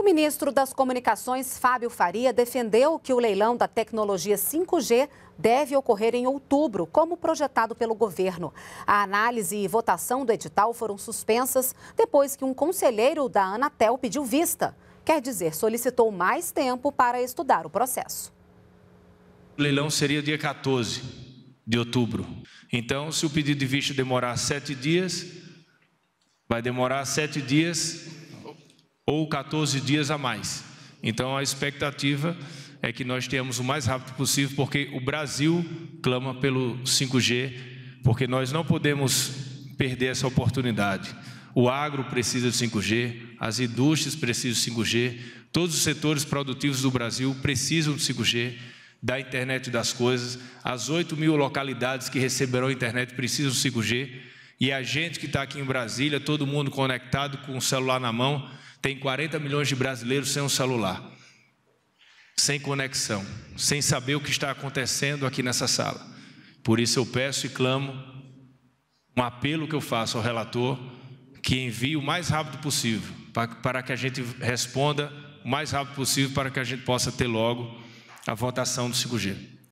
O ministro das Comunicações, Fábio Faria, defendeu que o leilão da tecnologia 5G deve ocorrer em outubro, como projetado pelo governo. A análise e votação do edital foram suspensas depois que um conselheiro da Anatel pediu vista. Quer dizer, solicitou mais tempo para estudar o processo. O leilão seria dia 14 de outubro. Então, se o pedido de vista demorar sete dias, vai demorar sete dias ou 14 dias a mais. Então a expectativa é que nós tenhamos o mais rápido possível, porque o Brasil clama pelo 5G, porque nós não podemos perder essa oportunidade. O agro precisa de 5G, as indústrias precisam de 5G, todos os setores produtivos do Brasil precisam de 5G, da internet das coisas. As 8 mil localidades que receberão internet precisam de 5G. E a gente que está aqui em Brasília, todo mundo conectado com o celular na mão, tem 40 milhões de brasileiros sem um celular, sem conexão, sem saber o que está acontecendo aqui nessa sala. Por isso eu peço e clamo, um apelo que eu faço ao relator, que envie o mais rápido possível, para que a gente responda o mais rápido possível, para que a gente possa ter logo a votação do 5G.